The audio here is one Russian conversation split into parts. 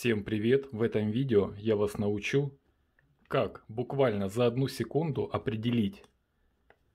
Всем привет! В этом видео я вас научу, как буквально за одну секунду определить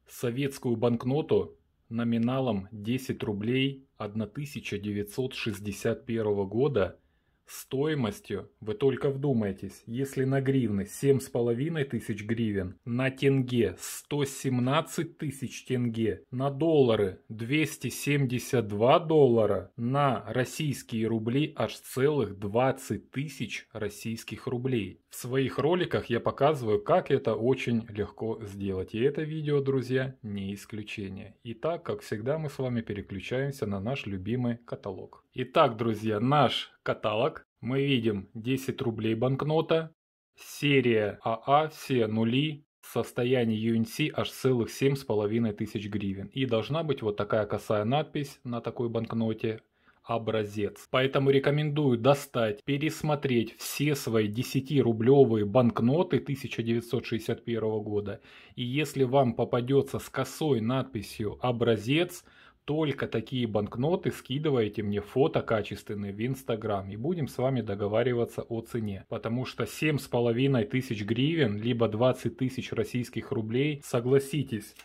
советскую банкноту номиналом 10 рублей 1961 года Стоимостью, вы только вдумайтесь, если на гривны 7,5 тысяч гривен, на тенге 117 тысяч тенге, на доллары 272 доллара, на российские рубли аж целых 20 тысяч российских рублей. В своих роликах я показываю, как это очень легко сделать. И это видео, друзья, не исключение. Итак, как всегда, мы с вами переключаемся на наш любимый каталог. Итак, друзья, наш Каталог. Мы видим 10 рублей банкнота. Серия АА, все нули. Состояние UNC аж целых половиной тысяч гривен. И должна быть вот такая косая надпись на такой банкноте образец. Поэтому рекомендую достать, пересмотреть все свои 10-рублевые банкноты 1961 года. И если вам попадется с косой надписью «образец», только такие банкноты скидывайте мне фото качественные в Инстаграм и будем с вами договариваться о цене. Потому что 7,5 тысяч гривен, либо 20 тысяч российских рублей, согласитесь,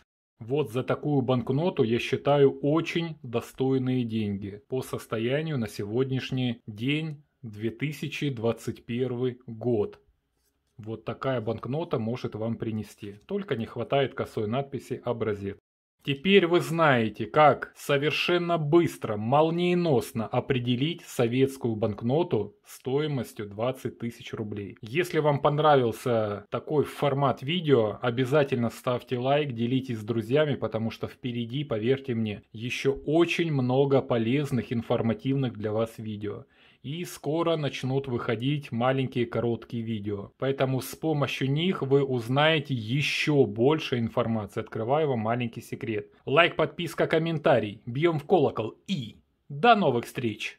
вот за такую банкноту я считаю очень достойные деньги по состоянию на сегодняшний день 2021 год. Вот такая банкнота может вам принести. Только не хватает косой надписи «Образец». Теперь вы знаете, как совершенно быстро, молниеносно определить советскую банкноту стоимостью 20 тысяч рублей. Если вам понравился такой формат видео, обязательно ставьте лайк, делитесь с друзьями, потому что впереди, поверьте мне, еще очень много полезных, информативных для вас видео и скоро начнут выходить маленькие короткие видео. Поэтому с помощью них вы узнаете еще больше информации. Открываю вам маленький секрет. Лайк, подписка, комментарий. Бьем в колокол и до новых встреч!